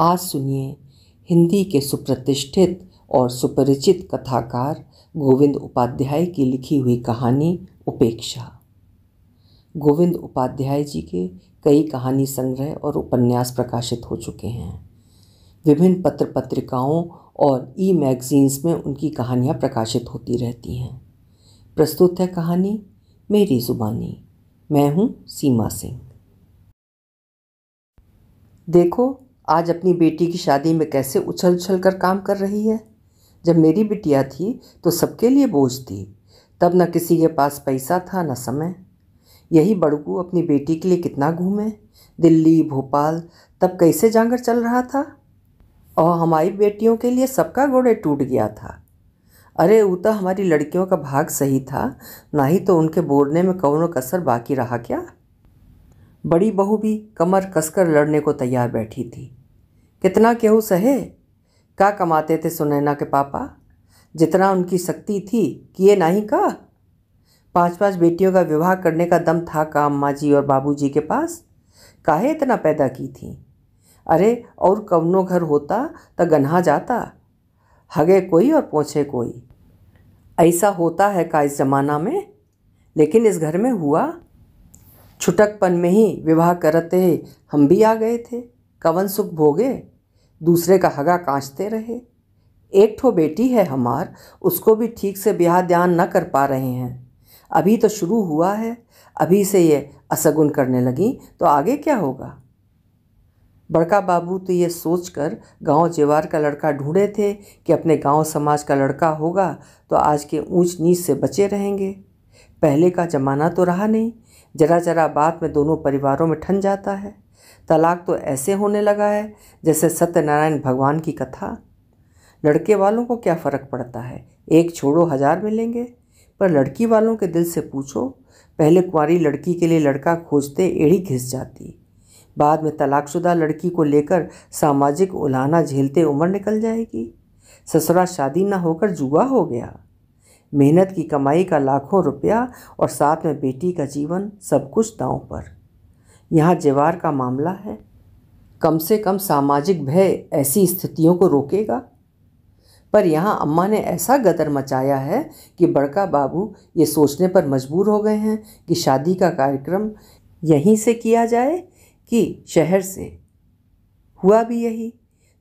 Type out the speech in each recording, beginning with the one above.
आज सुनिए हिंदी के सुप्रतिष्ठित और सुपरिचित कथाकार गोविंद उपाध्याय की लिखी हुई कहानी उपेक्षा गोविंद उपाध्याय जी के कई कहानी संग्रह और उपन्यास प्रकाशित हो चुके हैं विभिन्न पत्र पत्रिकाओं और ई मैगजीन्स में उनकी कहानियाँ प्रकाशित होती रहती हैं प्रस्तुत है कहानी मेरी ज़ुबानी मैं हूँ सीमा सिंह देखो आज अपनी बेटी की शादी में कैसे उछल उछल कर काम कर रही है जब मेरी बिटिया थी तो सबके लिए बोझ थी तब न किसी के पास पैसा था न समय यही बड़कू अपनी बेटी के लिए कितना घूमे दिल्ली भोपाल तब कैसे जांगर चल रहा था और हमारी बेटियों के लिए सबका घोड़े टूट गया था अरे ऊता तो हमारी लड़कियों का भाग सही था ना ही तो उनके बोलने में कौन कसर बाकी रहा क्या बड़ी बहू भी कमर कसकर लड़ने को तैयार बैठी थी कितना केहू सहे का कमाते थे सुनैना के पापा जितना उनकी शक्ति थी किए नहीं का पांच पांच बेटियों का विवाह करने का दम था का अम्मा जी और बाबू जी के पास काहे इतना पैदा की थी अरे और कवनों घर होता तो गन्हा जाता हगे कोई और पहुँचे कोई ऐसा होता है का इस ज़माना में लेकिन इस घर में हुआ छुटकपन में ही विवाह करते हम भी आ गए थे कवन सुख भोगे दूसरे का हगा कांचते रहे एक ठो बेटी है हमार उसको भी ठीक से ब्याह ध्यान न कर पा रहे हैं अभी तो शुरू हुआ है अभी से ये असगुन करने लगी तो आगे क्या होगा बड़का बाबू तो ये सोचकर गांव जेवार का लड़का ढूंढे थे कि अपने गांव समाज का लड़का होगा तो आज के ऊंच नीच से बचे रहेंगे पहले का ज़माना तो रहा नहीं जरा जरा बात में दोनों परिवारों में ठन जाता है तलाक तो ऐसे होने लगा है जैसे सत्यनारायण भगवान की कथा लड़के वालों को क्या फ़र्क पड़ता है एक छोड़ो हजार मिलेंगे पर लड़की वालों के दिल से पूछो पहले कुंवारी लड़की के लिए लड़का खोजते एड़ी घिस जाती बाद में तलाकशुदा लड़की को लेकर सामाजिक उलाना झेलते उम्र निकल जाएगी ससुरा शादी ना होकर जुआ हो गया मेहनत की कमाई का लाखों रुपया और साथ में बेटी का जीवन सब कुछ दांव पर यहाँ जवार का मामला है कम से कम सामाजिक भय ऐसी स्थितियों को रोकेगा पर यहाँ अम्मा ने ऐसा गदर मचाया है कि बड़का बाबू ये सोचने पर मजबूर हो गए हैं कि शादी का कार्यक्रम यहीं से किया जाए कि शहर से हुआ भी यही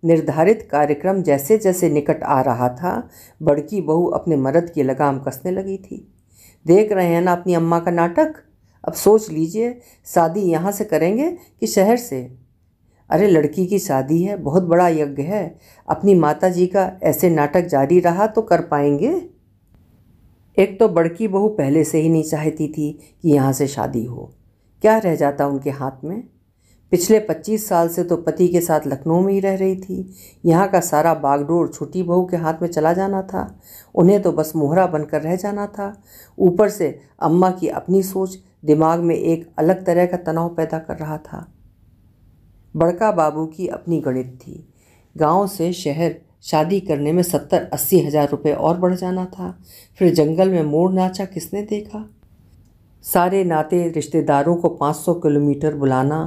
निर्धारित कार्यक्रम जैसे जैसे निकट आ रहा था बड़की बहू अपने मर्द की लगाम कसने लगी थी देख रहे हैं ना अपनी अम्मा का नाटक अब सोच लीजिए शादी यहाँ से करेंगे कि शहर से अरे लड़की की शादी है बहुत बड़ा यज्ञ है अपनी माता जी का ऐसे नाटक जारी रहा तो कर पाएंगे एक तो बड़की बहू पहले से ही नहीं चाहती थी कि यहाँ से शादी हो क्या रह जाता उनके हाथ में पिछले पच्चीस साल से तो पति के साथ लखनऊ में ही रह रही थी यहाँ का सारा बागडोर छोटी बहू के हाथ में चला जाना था उन्हें तो बस मोहरा बनकर रह जाना था ऊपर से अम्मा की अपनी सोच दिमाग में एक अलग तरह का तनाव पैदा कर रहा था बड़का बाबू की अपनी गणित थी गांव से शहर शादी करने में सत्तर अस्सी हज़ार रुपये और बढ़ जाना था फिर जंगल में मोड़ नाचा किसने देखा सारे नाते रिश्तेदारों को 500 किलोमीटर बुलाना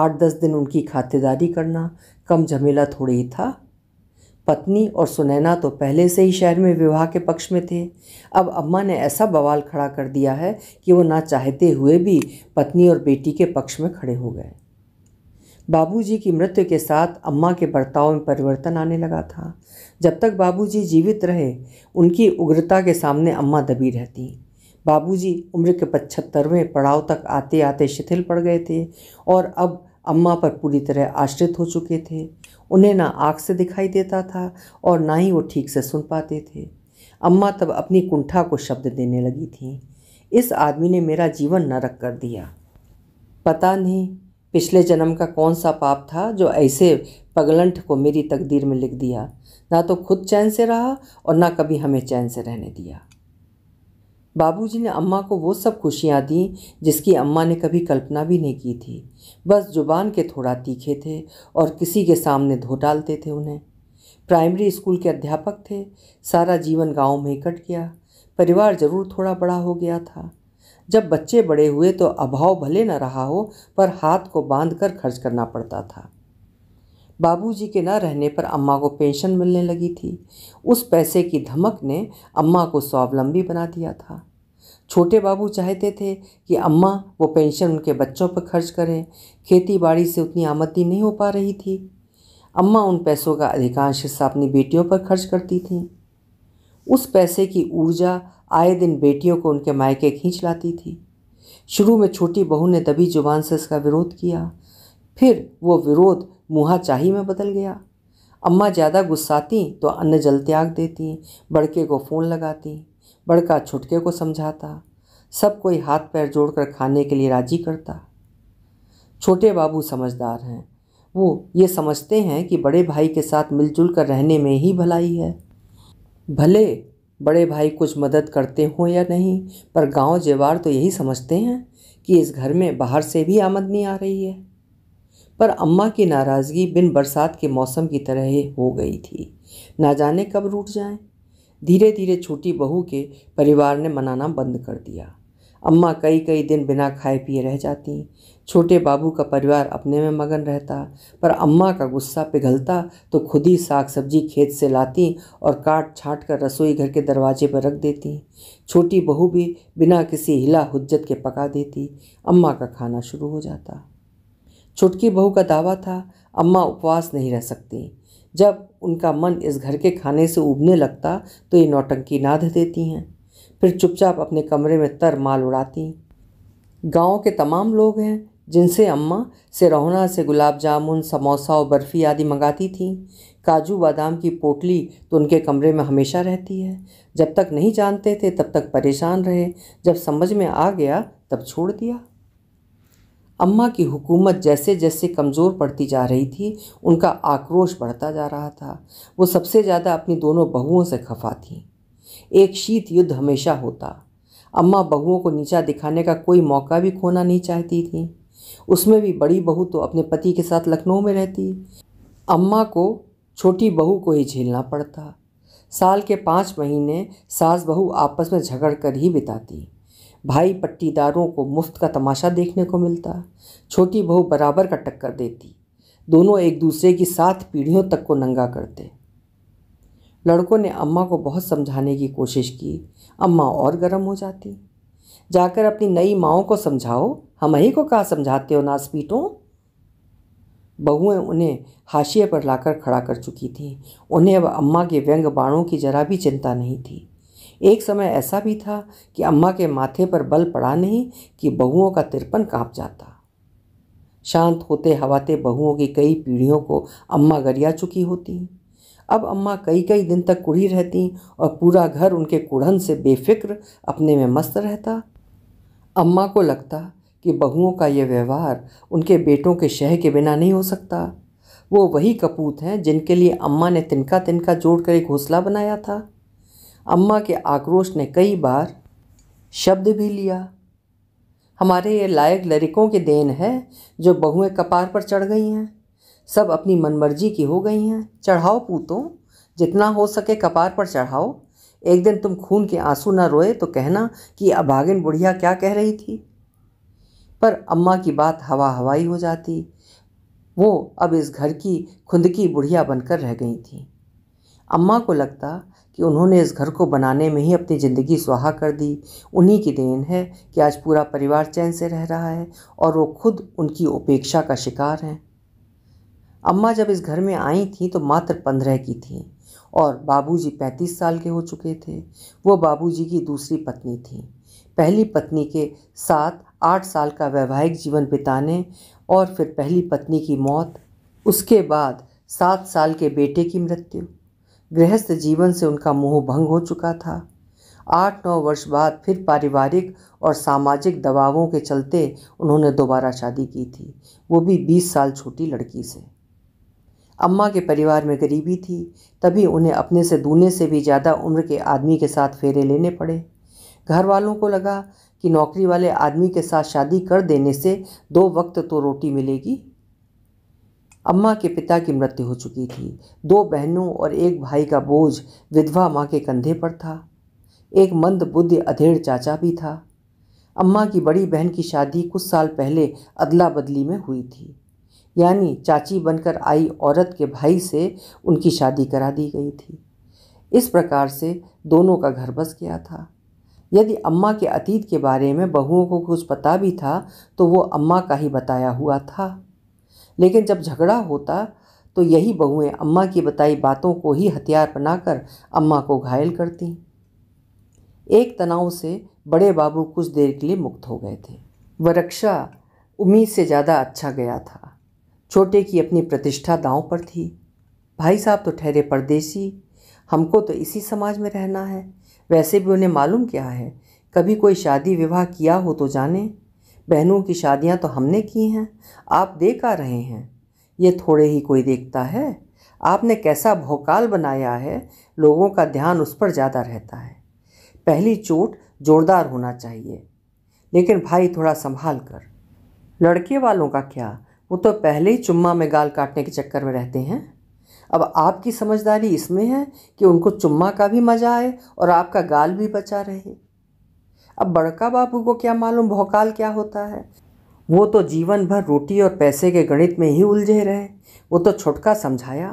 आठ दस दिन उनकी खातिरदारी करना कम झमेला थोड़ी ही था पत्नी और सुनैना तो पहले से ही शहर में विवाह के पक्ष में थे अब अम्मा ने ऐसा बवाल खड़ा कर दिया है कि वो ना चाहते हुए भी पत्नी और बेटी के पक्ष में खड़े हो गए बाबूजी की मृत्यु के साथ अम्मा के बर्ताव में परिवर्तन आने लगा था जब तक बाबूजी जीवित रहे उनकी उग्रता के सामने अम्मा दबी रहती बाबूजी उम्र के पचहत्तरवें पड़ाव तक आते आते शिथिल पड़ गए थे और अब अम्मा पर पूरी तरह आश्रित हो चुके थे उन्हें ना आँख से दिखाई देता था और ना ही वो ठीक से सुन पाते थे अम्मा तब अपनी कुंठा को शब्द देने लगी थीं इस आदमी ने मेरा जीवन नरक कर दिया पता नहीं पिछले जन्म का कौन सा पाप था जो ऐसे पगलंठ को मेरी तकदीर में लिख दिया ना तो खुद चैन से रहा और ना कभी हमें चैन से रहने दिया बाबूजी ने अम्मा को वो सब खुशियाँ दी जिसकी अम्मा ने कभी कल्पना भी नहीं की थी बस जुबान के थोड़ा तीखे थे और किसी के सामने धो डालते थे उन्हें प्राइमरी स्कूल के अध्यापक थे सारा जीवन गांव में कट गया परिवार जरूर थोड़ा बड़ा हो गया था जब बच्चे बड़े हुए तो अभाव भले न रहा हो पर हाथ को बांध कर खर्च करना पड़ता था बाबूजी के ना रहने पर अम्मा को पेंशन मिलने लगी थी उस पैसे की धमक ने अम्मा को स्वावलंबी बना दिया था छोटे बाबू चाहते थे कि अम्मा वो पेंशन उनके बच्चों पर खर्च करें खेती बाड़ी से उतनी आमदनी नहीं हो पा रही थी अम्मा उन पैसों का अधिकांश हिस्सा अपनी बेटियों पर खर्च करती थीं उस पैसे की ऊर्जा आए दिन बेटियों को उनके मायके खींच लाती थी शुरू में छोटी बहू ने दबी जुबान से इसका विरोध किया फिर वो विरोध मुहा चाही में बदल गया अम्मा ज़्यादा गुस्साती तो अन्न जल त्याग देती बड़के को फ़ोन लगाती बड़का छुटके को समझाता सब कोई हाथ पैर जोड़कर खाने के लिए राजी करता छोटे बाबू समझदार हैं वो ये समझते हैं कि बड़े भाई के साथ मिलजुल कर रहने में ही भलाई है भले बड़े भाई कुछ मदद करते हों या नहीं पर गांव जेवार तो यही समझते हैं कि इस घर में बाहर से भी आमदनी आ रही है पर अम्मा की नाराज़गी बिन बरसात के मौसम की तरह हो गई थी ना जाने कब रूट जाए धीरे धीरे छोटी बहू के परिवार ने मनाना बंद कर दिया अम्मा कई कई दिन बिना खाए पिए रह जाती छोटे बाबू का परिवार अपने में मगन रहता पर अम्मा का गुस्सा पिघलता तो खुद ही साग सब्जी खेत से लाती और काट छाट कर रसोई घर के दरवाजे पर रख देती छोटी बहू भी बिना किसी हिला हुज्जत के पका देती अम्मा का खाना शुरू हो जाता छुटकी बहू का दावा था अम्मा उपवास नहीं रह सकती जब उनका मन इस घर के खाने से उबने लगता तो ये नौटंकी नाद देती हैं फिर चुपचाप अपने कमरे में तर माल उड़ाती गांव के तमाम लोग हैं जिनसे अम्मा रोहना से गुलाब जामुन समोसा और बर्फ़ी आदि मंगाती थीं काजू बादाम की पोटली तो उनके कमरे में हमेशा रहती है जब तक नहीं जानते थे तब तक परेशान रहे जब समझ में आ गया तब छोड़ दिया अम्मा की हुकूमत जैसे जैसे कमज़ोर पड़ती जा रही थी उनका आक्रोश बढ़ता जा रहा था वो सबसे ज़्यादा अपनी दोनों बहुओं से खफा थीं एक शीत युद्ध हमेशा होता अम्मा बहुओं को नीचा दिखाने का कोई मौका भी खोना नहीं चाहती थीं उसमें भी बड़ी बहू तो अपने पति के साथ लखनऊ में रहती अम्मा को छोटी बहू को ही झेलना पड़ता साल के पाँच महीने सास बहू आपस में झगड़ कर ही बिताती भाई पट्टीदारों को मुफ्त का तमाशा देखने को मिलता छोटी बहू बराबर का टक्कर देती दोनों एक दूसरे की सात पीढ़ियों तक को नंगा करते लड़कों ने अम्मा को बहुत समझाने की कोशिश की अम्मा और गर्म हो जाती जाकर अपनी नई माओ को समझाओ हम ही को कहा समझाते हो नासपीटों बहुएं उन्हें हाशिए पर लाकर खड़ा कर चुकी थीं उन्हें अब अम्मा के व्यंग बाणों की जरा भी चिंता नहीं थी एक समय ऐसा भी था कि अम्मा के माथे पर बल पड़ा नहीं कि बहुओं का तिरपन कांप जाता शांत होते हवाते बहुओं की कई पीढ़ियों को अम्मा गरिया चुकी होती अब अम्मा कई कई दिन तक कुढ़ी रहती और पूरा घर उनके कुढ़न से बेफिक्र अपने में मस्त रहता अम्मा को लगता कि बहुओं का यह व्यवहार उनके बेटों के शह के बिना नहीं हो सकता वो वही कपूत हैं जिनके लिए अम्मा ने तिनका तिनका जोड़कर एक घोंसला बनाया था अम्मा के आक्रोश ने कई बार शब्द भी लिया हमारे ये लायक लड़कों के देन है जो बहुएं कपार पर चढ़ गई हैं सब अपनी मनमर्जी की हो गई हैं चढ़ाओ पूतों जितना हो सके कपार पर चढ़ाओ एक दिन तुम खून के आंसू ना रोए तो कहना कि अभागिन बुढ़िया क्या कह रही थी पर अम्मा की बात हवा हवाई हो जाती वो अब इस घर की खुंदकी बुढ़िया बनकर रह गई थी अम्मा को लगता कि उन्होंने इस घर को बनाने में ही अपनी ज़िंदगी स्वाहा कर दी उन्हीं की देन है कि आज पूरा परिवार चैन से रह रहा है और वो खुद उनकी उपेक्षा का शिकार हैं अम्मा जब इस घर में आई थी तो मात्र पंद्रह की थी और बाबूजी पैंतीस साल के हो चुके थे वो बाबूजी की दूसरी पत्नी थी पहली पत्नी के साथ आठ साल का वैवाहिक जीवन बिताने और फिर पहली पत्नी की मौत उसके बाद सात साल के बेटे की मृत्यु गृहस्थ जीवन से उनका मोह भंग हो चुका था आठ नौ वर्ष बाद फिर पारिवारिक और सामाजिक दबावों के चलते उन्होंने दोबारा शादी की थी वो भी बीस साल छोटी लड़की से अम्मा के परिवार में गरीबी थी तभी उन्हें अपने से दूने से भी ज़्यादा उम्र के आदमी के साथ फेरे लेने पड़े घर वालों को लगा कि नौकरी वाले आदमी के साथ शादी कर देने से दो वक्त तो रोटी मिलेगी अम्मा के पिता की मृत्यु हो चुकी थी दो बहनों और एक भाई का बोझ विधवा माँ के कंधे पर था एक मंद बुद्धि अधेड़ चाचा भी था अम्मा की बड़ी बहन की शादी कुछ साल पहले अदला बदली में हुई थी यानी चाची बनकर आई औरत के भाई से उनकी शादी करा दी गई थी इस प्रकार से दोनों का घर बस गया था यदि अम्मा के अतीत के बारे में बहुओं को कुछ पता भी था तो वो अम्मा का ही बताया हुआ था लेकिन जब झगड़ा होता तो यही बहुएं अम्मा की बताई बातों को ही हथियार बनाकर अम्मा को घायल करती एक तनाव से बड़े बाबू कुछ देर के लिए मुक्त हो गए थे वरक्षा उम्मीद से ज़्यादा अच्छा गया था छोटे की अपनी प्रतिष्ठा दांव पर थी भाई साहब तो ठहरे परदेसी हमको तो इसी समाज में रहना है वैसे भी उन्हें मालूम क्या है कभी कोई शादी विवाह किया हो तो जाने बहनों की शादियां तो हमने की हैं आप देख आ रहे हैं ये थोड़े ही कोई देखता है आपने कैसा भोकाल बनाया है लोगों का ध्यान उस पर ज़्यादा रहता है पहली चोट जोरदार होना चाहिए लेकिन भाई थोड़ा संभाल कर लड़के वालों का क्या वो तो पहले ही चुम्मा में गाल काटने के चक्कर में रहते हैं अब आपकी समझदारी इसमें है कि उनको चुम्मा का भी मज़ा आए और आपका गाल भी बचा रहे अब बड़का बाबू को क्या मालूम भौकाल क्या होता है वो तो जीवन भर रोटी और पैसे के गणित में ही उलझे रहे वो तो छुटका समझाया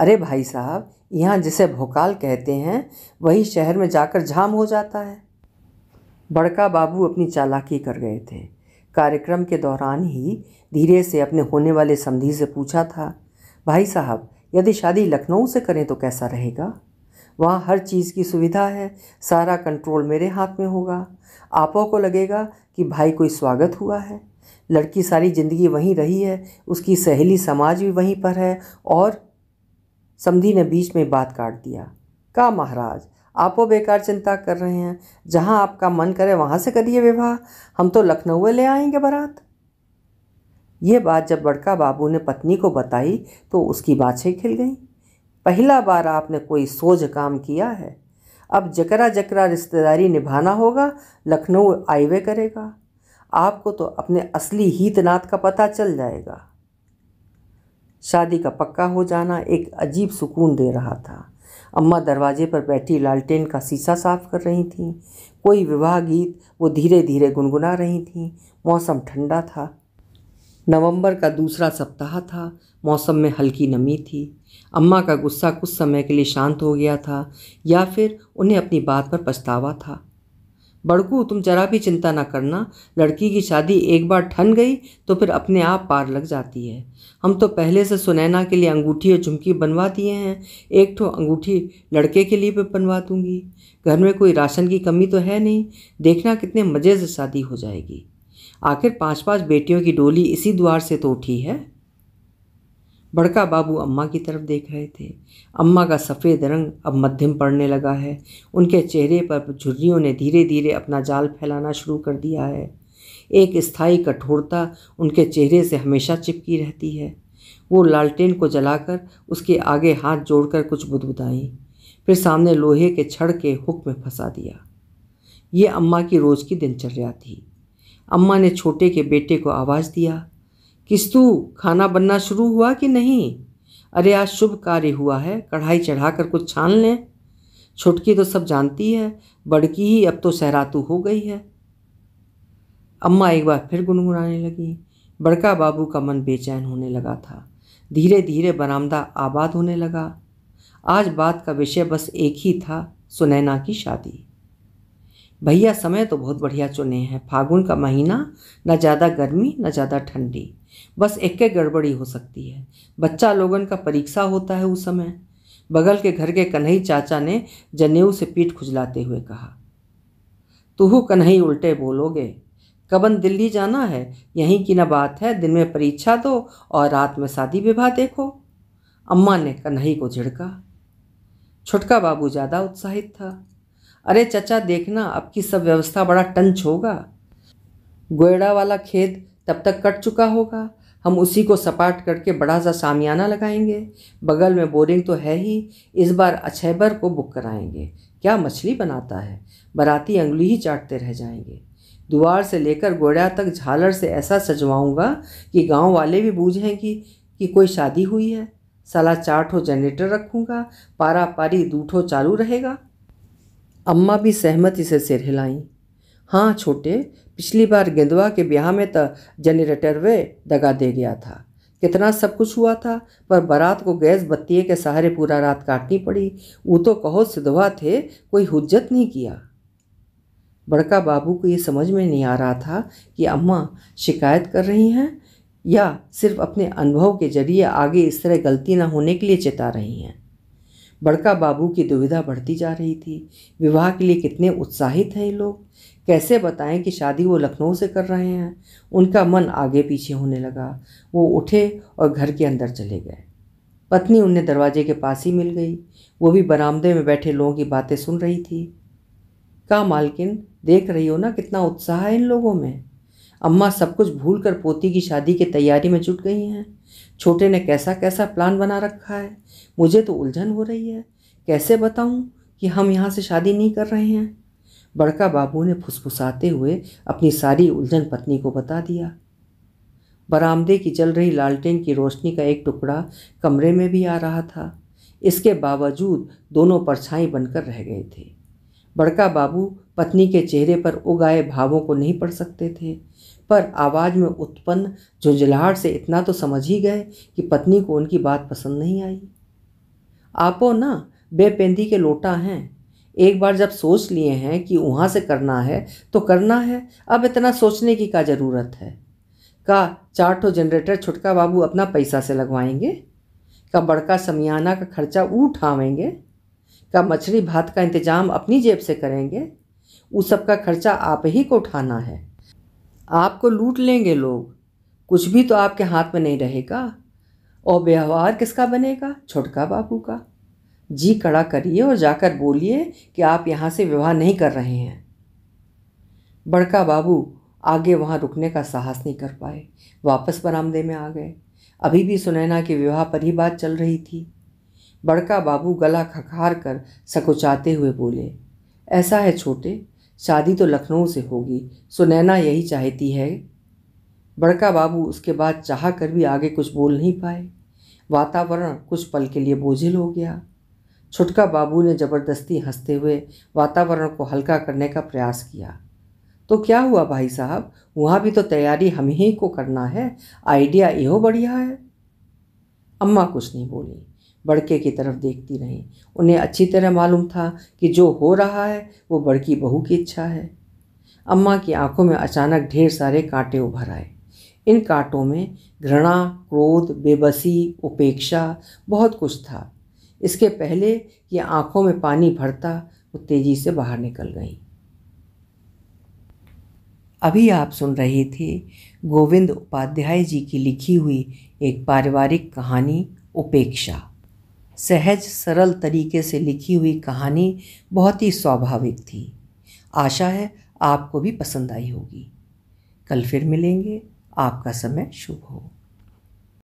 अरे भाई साहब यहाँ जिसे भोकाल कहते हैं वही शहर में जाकर झाम हो जाता है बड़का बाबू अपनी चालाकी कर गए थे कार्यक्रम के दौरान ही धीरे से अपने होने वाले समधी से पूछा था भाई साहब यदि शादी लखनऊ से करें तो कैसा रहेगा वहाँ हर चीज़ की सुविधा है सारा कंट्रोल मेरे हाथ में होगा आपों को लगेगा कि भाई कोई स्वागत हुआ है लड़की सारी ज़िंदगी वहीं रही है उसकी सहेली समाज भी वहीं पर है और समधी ने बीच में बात काट दिया का महाराज आपो बेकार चिंता कर रहे हैं जहाँ आपका मन करे वहाँ से करिए विवाह हम तो लखनऊ ले आएंगे बारात ये बात जब बड़का बाबू ने पत्नी को बताई तो उसकी बाछें खिल गईं पहला बार आपने कोई सोज काम किया है अब जकरा जकरा रिश्तेदारी निभाना होगा लखनऊ आईवे करेगा आपको तो अपने असली हीतनाथ का पता चल जाएगा शादी का पक्का हो जाना एक अजीब सुकून दे रहा था अम्मा दरवाजे पर बैठी लालटेन का शीशा साफ कर रही थीं कोई विवाह गीत वो धीरे धीरे गुनगुना रही थीं मौसम ठंडा था नवंबर का दूसरा सप्ताह था मौसम में हल्की नमी थी अम्मा का गुस्सा कुछ समय के लिए शांत हो गया था या फिर उन्हें अपनी बात पर पछतावा था बड़कू तुम जरा भी चिंता ना करना लड़की की शादी एक बार ठन गई तो फिर अपने आप पार लग जाती है हम तो पहले से सुनैना के लिए अंगूठी और झुमकी बनवा दिए हैं एक ठो अंगूठी लड़के के लिए भी बनवा दूंगी घर में कोई राशन की कमी तो है नहीं देखना कितने मज़े से शादी हो जाएगी आखिर पांच पांच बेटियों की डोली इसी द्वार से तो उठी है बड़का बाबू अम्मा की तरफ देख रहे थे अम्मा का सफ़ेद रंग अब मध्यम पड़ने लगा है उनके चेहरे पर झुर्रियों ने धीरे धीरे अपना जाल फैलाना शुरू कर दिया है एक स्थायी कठोरता उनके चेहरे से हमेशा चिपकी रहती है वो लालटेन को जलाकर उसके आगे हाथ जोड़कर कुछ बुदबुदाई फिर सामने लोहे के छड़ के हुक में फंसा दिया ये अम्मा की रोज़ की दिनचर्या थी अम्मा ने छोटे के बेटे को आवाज़ दिया किस्तु खाना बनना शुरू हुआ कि नहीं अरे आज शुभ कार्य हुआ है कढ़ाई चढ़ाकर कुछ छान लें छुटकी तो सब जानती है बड़की ही अब तो सहरातू हो गई है अम्मा एक बार फिर गुनगुनाने लगी बड़का बाबू का मन बेचैन होने लगा था धीरे धीरे बरामदा आबाद होने लगा आज बात का विषय बस एक ही था सुनैना की शादी भैया समय तो बहुत बढ़िया चुने हैं फागुन का महीना न ज़्यादा गर्मी ना ज़्यादा ठंडी बस एक के गड़बड़ी हो सकती है बच्चा लोगन का परीक्षा होता है उस समय बगल के घर के कन्हई चाचा ने जनेऊ से पीठ खुजलाते हुए कहा तुहू कन्हई उल्टे बोलोगे कबन दिल्ली जाना है यहीं की ना बात है दिन में परीक्षा दो और रात में शादी विवाह देखो अम्मा ने कन्हई को झिड़का छुटका बाबू ज़्यादा उत्साहित था अरे चचा देखना अब की सब व्यवस्था बड़ा टंच होगा गोयड़ा वाला खेत तब तक कट चुका होगा हम उसी को सपाट करके बड़ा सा सामियाना लगाएंगे बगल में बोरिंग तो है ही इस बार अछैबर को बुक कराएंगे क्या मछली बनाता है बराती अंगुली ही चाटते रह जाएंगे दुवार से लेकर गोड़ा तक झालर से ऐसा सजवाऊंगा कि गांव वाले भी बूझें कि, कि कोई शादी हुई है साला चार ठो जनरेटर रखूँगा पारा पारी दूठो चालू रहेगा अम्मा भी सहमति से सिर हिलाईं हाँ छोटे पिछली बार गेंदवा के ब्याह में तो जनरेटर वे दगा दे गया था कितना सब कुछ हुआ था पर बारात को गैस बत्ती के सहारे पूरा रात काटनी पड़ी वो तो कहो सिधवा थे कोई हुज्जत नहीं किया बड़का बाबू को ये समझ में नहीं आ रहा था कि अम्मा शिकायत कर रही हैं या सिर्फ अपने अनुभव के जरिए आगे इस तरह गलती ना होने के लिए चेता रही हैं बड़का बाबू की दुविधा बढ़ती जा रही थी विवाह के लिए कितने उत्साहित हैं ये लोग कैसे बताएं कि शादी वो लखनऊ से कर रहे हैं उनका मन आगे पीछे होने लगा वो उठे और घर के अंदर चले गए पत्नी उन्हें दरवाजे के पास ही मिल गई वो भी बरामदे में बैठे लोगों की बातें सुन रही थी का मालकिन देख रही हो ना कितना उत्साह है इन लोगों में अम्मा सब कुछ भूल कर पोती की शादी की तैयारी में जुट गई हैं छोटे ने कैसा कैसा प्लान बना रखा है मुझे तो उलझन हो रही है कैसे बताऊँ कि हम यहाँ से शादी नहीं कर रहे हैं बड़का बाबू ने फुसफुसाते हुए अपनी सारी उलझन पत्नी को बता दिया बरामदे की जल रही लालटेन की रोशनी का एक टुकड़ा कमरे में भी आ रहा था इसके बावजूद दोनों परछाई बनकर रह गए थे बड़का बाबू पत्नी के चेहरे पर उगाए भावों को नहीं पढ़ सकते थे पर आवाज़ में उत्पन्न झुंझलाहट से इतना तो समझ ही गए कि पत्नी को उनकी बात पसंद नहीं आई आपो ना बेपेंदी के लोटा हैं एक बार जब सोच लिए हैं कि वहाँ से करना है तो करना है अब इतना सोचने की का ज़रूरत है का चार ठो जनरेटर छुटका बाबू अपना पैसा से लगवाएंगे का बड़का समियाना का खर्चा उठावेंगे का मछली भात का इंतजाम अपनी जेब से करेंगे उस सब का खर्चा आप ही को उठाना है आपको लूट लेंगे लोग कुछ भी तो आपके हाथ में नहीं रहेगा और व्यवहार किसका बनेगा छोटका बाबू का जी कड़ा करिए और जाकर बोलिए कि आप यहाँ से विवाह नहीं कर रहे हैं बड़का बाबू आगे वहाँ रुकने का साहस नहीं कर पाए वापस बरामदे में आ गए अभी भी सुनैना के विवाह पर ही बात चल रही थी बड़का बाबू गला खखार कर सकुचाते हुए बोले ऐसा है छोटे शादी तो लखनऊ से होगी सुनैना यही चाहती है बड़का बाबू उसके बाद चाह कर भी आगे कुछ बोल नहीं पाए वातावरण कुछ पल के लिए बोझिल हो गया छुटका बाबू ने ज़बरदस्ती हंसते हुए वातावरण को हल्का करने का प्रयास किया तो क्या हुआ भाई साहब वहाँ भी तो तैयारी हम ही को करना है आइडिया यो बढ़िया है अम्मा कुछ नहीं बोली बड़के की तरफ देखती रहीं उन्हें अच्छी तरह मालूम था कि जो हो रहा है वो बड़की बहू की इच्छा है अम्मा की आंखों में अचानक ढेर सारे कांटे उभर आए इन कांटों में घृणा क्रोध बेबसी उपेक्षा बहुत कुछ था इसके पहले कि आंखों में पानी भरता वो तेज़ी से बाहर निकल गई अभी आप सुन रहे थे गोविंद उपाध्याय जी की लिखी हुई एक पारिवारिक कहानी उपेक्षा सहज सरल तरीके से लिखी हुई कहानी बहुत ही स्वाभाविक थी आशा है आपको भी पसंद आई होगी कल फिर मिलेंगे आपका समय शुभ हो